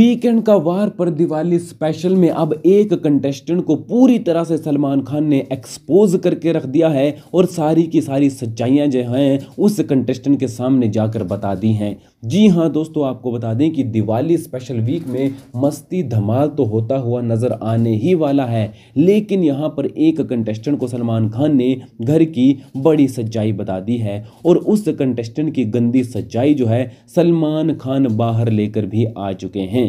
weekend का वार पर Diwali special में अब एक कंटेस्टेंट को पूरी तरह से सलमान खान ने एक्सपोज करके रख दिया है और सारी की सारी सच्चाइयाँ जो हैं उस कंटेस्टेंट के सामने जाकर बता दी हैं जी हाँ दोस्तों आपको बता दें कि दिवाली स्पेशल वीक में मस्ती धमाल तो होता हुआ नज़र आने ही वाला है लेकिन यहाँ पर एक कंटेस्टेंट को सलमान खान ने घर की बड़ी सच्चाई बता दी है और उस कंटेस्टेंट की गंदी सच्चाई जो है सलमान खान बाहर लेकर भी आ चुके हैं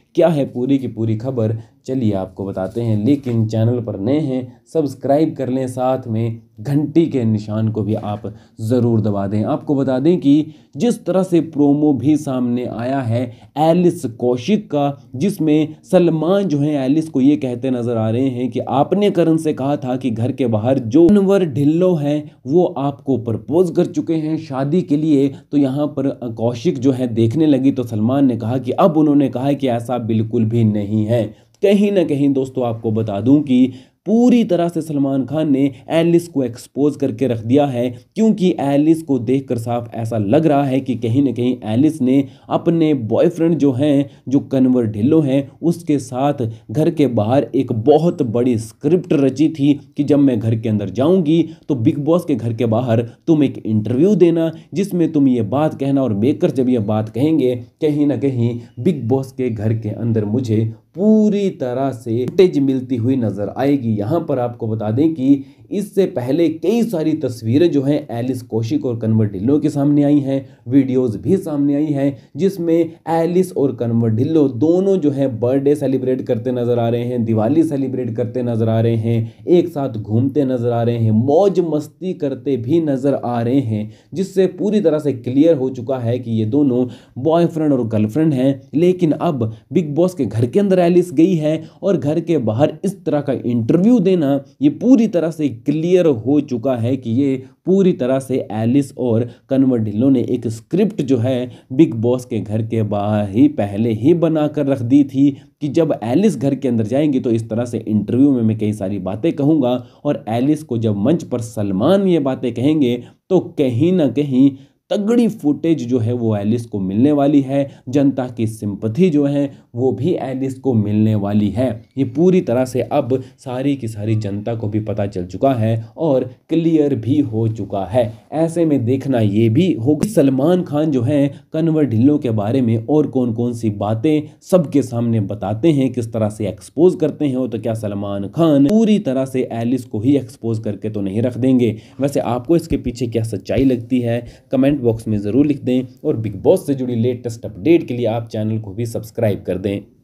क्या है पूरी की पूरी खबर चलिए आपको बताते हैं लेकिन चैनल पर नए हैं सब्सक्राइब कर लें साथ में घंटी के निशान को भी आप ज़रूर दबा दें आपको बता दें कि जिस तरह से प्रोमो भी सामने आया है एलिस कौशिक का जिसमें सलमान जो है एलिस को ये कहते नज़र आ रहे हैं कि आपने करण से कहा था कि घर के बाहर जो अनवर ढिल्लो हैं वो आपको प्रपोज कर चुके हैं शादी के लिए तो यहाँ पर कौशिक जो है देखने लगी तो सलमान ने कहा कि अब उन्होंने कहा कि ऐसा बिल्कुल भी नहीं है कहीं ना कहीं दोस्तों आपको बता दूं कि पूरी तरह से सलमान खान ने एलिस को एक्सपोज करके रख दिया है क्योंकि एलिस को देखकर साफ ऐसा लग रहा है कि कहीं ना कहीं एलिस ने अपने बॉयफ्रेंड जो हैं जो कन्वर ढिल्लो हैं उसके साथ घर के बाहर एक बहुत बड़ी स्क्रिप्ट रची थी कि जब मैं घर के अंदर जाऊंगी तो बिग बॉस के घर के बाहर तुम एक इंटरव्यू देना जिसमें तुम ये बात कहना और मेकर जब ये बात कहेंगे कहीं ना कहीं बिग बॉस के घर के अंदर मुझे पूरी तरह से फुटेज मिलती हुई नजर आएगी यहाँ पर आपको बता दें कि इससे पहले कई सारी तस्वीरें जो हैं एलिस कोशिक और कन्वर ढिल्लो के सामने आई हैं वीडियोस भी सामने आई हैं जिसमें एलिस और कन्वर ढिल्लो दोनों जो हैं बर्थडे सेलिब्रेट करते नज़र आ रहे हैं दिवाली सेलिब्रेट करते नज़र आ रहे हैं एक साथ घूमते नज़र आ रहे हैं मौज मस्ती करते भी नज़र आ रहे हैं जिससे पूरी तरह से क्लियर हो चुका है कि ये दोनों बॉयफ्रेंड और गर्लफ्रेंड हैं लेकिन अब बिग बॉस के घर के अंदर रैलिस गई है और घर के बाहर इस तरह का इंटरव्यू देना ये पूरी तरह से क्लियर हो चुका है कि ये पूरी तरह से एलिस और कन्वर ढिल्लो ने एक स्क्रिप्ट जो है बिग बॉस के घर के बाहर ही पहले ही बना कर रख दी थी कि जब एलिस घर के अंदर जाएंगी तो इस तरह से इंटरव्यू में मैं कई सारी बातें कहूँगा और एलिस को जब मंच पर सलमान ये बातें कहेंगे तो कहीं ना कहीं तगड़ी फुटेज जो है वो एलिस को मिलने वाली है जनता की सिंपथी जो है वो भी एलिस को मिलने वाली है ये पूरी तरह से अब सारी की सारी जनता को भी पता चल चुका है और क्लियर भी हो चुका है ऐसे में देखना ये भी होगा सलमान खान जो है कन्वर ढिल्लों के बारे में और कौन कौन सी बातें सबके सामने बताते हैं किस तरह से एक्सपोज करते हैं तो क्या सलमान खान पूरी तरह से एलिस को ही एक्सपोज करके तो नहीं रख देंगे वैसे आपको इसके पीछे क्या सच्चाई लगती है कमेंट कमेंट बॉक्स में ज़रूर लिख दें और बिग बॉस से जुड़ी लेटेस्ट अपडेट के लिए आप चैनल को भी सब्सक्राइब कर दें